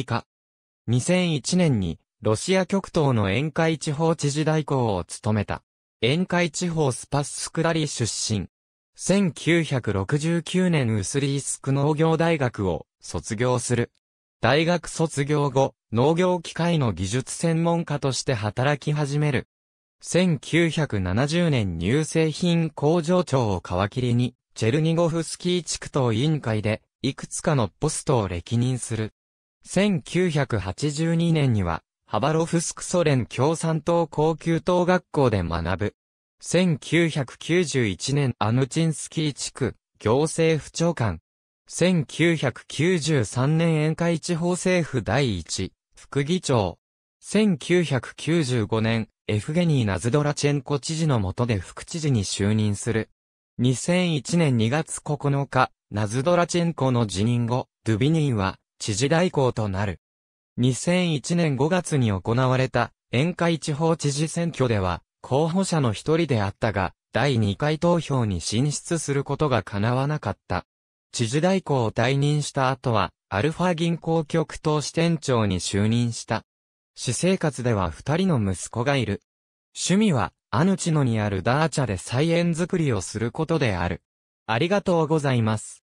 治化。2001年に、ロシア極東の沿海地方知事代行を務めた。沿海地方スパススクラリ出身。1969年ウスリースク農業大学を卒業する。大学卒業後、農業機械の技術専門家として働き始める。1970年乳製品工場長を皮切りに、チェルニゴフスキー地区等委員会で、いくつかのポストを歴任する。1982年には、ハバロフスクソ連共産党高級等学校で学ぶ。1991年アヌチンスキー地区、行政府長官。1993年沿海地方政府第一、副議長。1995年、エフゲニー・ナズドラチェンコ知事の下で副知事に就任する。2001年2月9日、ナズドラチェンコの辞任後、ドゥビニーは、知事代行となる。2001年5月に行われた、宴会地方知事選挙では、候補者の一人であったが、第2回投票に進出することが叶わなかった。知事代行を退任した後は、アルファ銀行局投支店長に就任した。私生活では二人の息子がいる。趣味は、アヌチノにあるダーチャで菜園作りをすることである。ありがとうございます。